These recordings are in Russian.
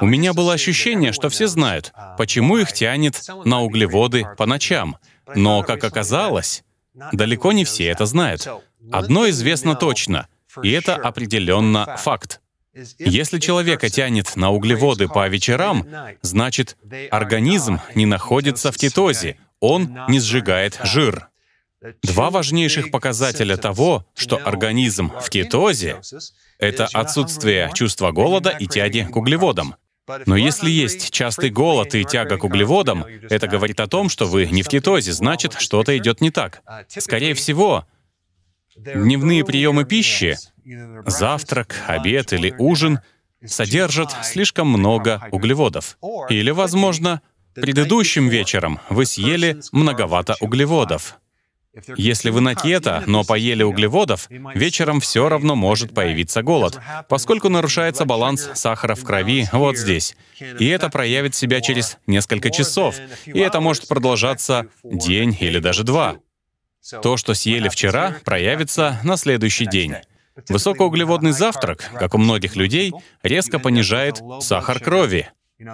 У меня было ощущение, что все знают, почему их тянет на углеводы по ночам. Но, как оказалось, далеко не все это знают. Одно известно точно, и это определенно факт. Если человека тянет на углеводы по вечерам, значит, организм не находится в кетозе, он не сжигает жир. Два важнейших показателя того, что организм в кетозе — это отсутствие чувства голода и тяги к углеводам. Но если есть частый голод и тяга к углеводам, это говорит о том, что вы не в кетозе, значит, что-то идет не так. Скорее всего, дневные приемы пищи, завтрак, обед или ужин содержат слишком много углеводов. Или, возможно, предыдущим вечером вы съели многовато углеводов. Если вы на кето, но поели углеводов, вечером все равно может появиться голод, поскольку нарушается баланс сахара в крови вот здесь. И это проявит себя через несколько часов, и это может продолжаться день или даже два. То, что съели вчера, проявится на следующий день. Высокоуглеводный завтрак, как у многих людей, резко понижает сахар крови.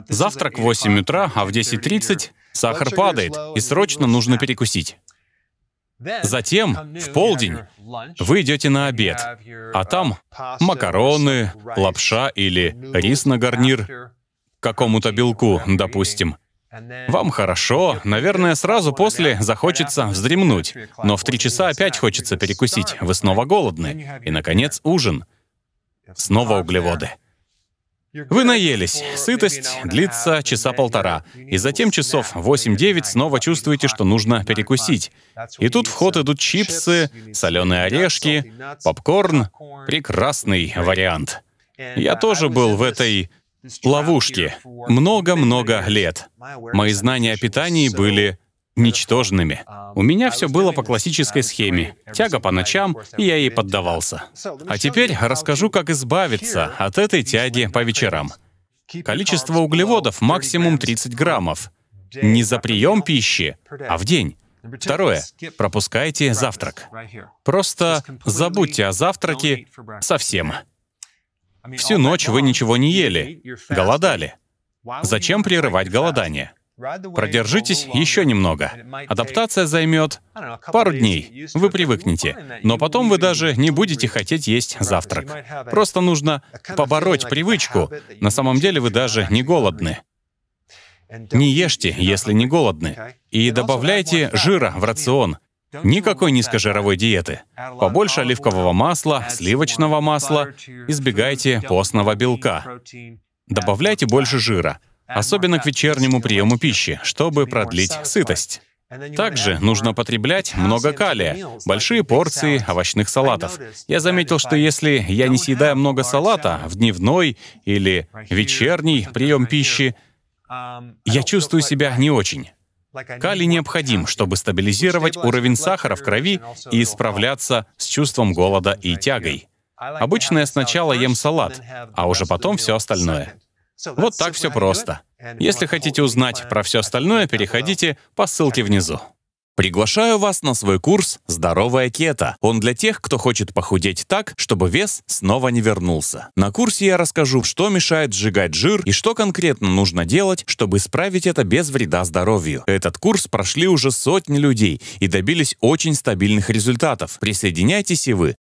Завтрак в 8 утра, а в 10.30 сахар падает, и срочно нужно перекусить. Затем, в полдень, вы идете на обед, а там макароны, лапша или рис на гарнир какому-то белку, допустим. Вам хорошо, наверное, сразу после захочется вздремнуть, но в три часа опять хочется перекусить, вы снова голодны. И, наконец, ужин. Снова углеводы. Вы наелись. Сытость длится часа полтора. И затем часов 8-9 снова чувствуете, что нужно перекусить. И тут в ход идут чипсы, соленые орешки, попкорн. Прекрасный вариант. Я тоже был в этой ловушке много-много лет. Мои знания о питании были ничтожными. У меня все было по классической схеме. Тяга по ночам, и я ей поддавался. А теперь расскажу, как избавиться от этой тяги по вечерам. Количество углеводов максимум 30 граммов. Не за прием пищи, а в день. Второе. Пропускайте завтрак. Просто забудьте о завтраке совсем. Всю ночь вы ничего не ели, голодали. Зачем прерывать голодание? Продержитесь еще немного. Адаптация займет пару дней. Вы привыкнете. Но потом вы даже не будете хотеть есть завтрак. Просто нужно побороть привычку. На самом деле вы даже не голодны. Не ешьте, если не голодны. И добавляйте жира в рацион. Никакой низкожировой диеты. Побольше оливкового масла, сливочного масла. Избегайте постного белка. Добавляйте больше жира особенно к вечернему приему пищи, чтобы продлить сытость. Также нужно потреблять много калия, большие порции овощных салатов. Я заметил, что если я не съедаю много салата в дневной или вечерний прием пищи, я чувствую себя не очень. Калий необходим, чтобы стабилизировать уровень сахара в крови и справляться с чувством голода и тягой. Обычно я сначала ем салат, а уже потом все остальное. Вот так все просто. Если хотите узнать про все остальное, переходите по ссылке внизу. Приглашаю вас на свой курс «Здоровая кета". Он для тех, кто хочет похудеть так, чтобы вес снова не вернулся. На курсе я расскажу, что мешает сжигать жир и что конкретно нужно делать, чтобы исправить это без вреда здоровью. Этот курс прошли уже сотни людей и добились очень стабильных результатов. Присоединяйтесь и вы.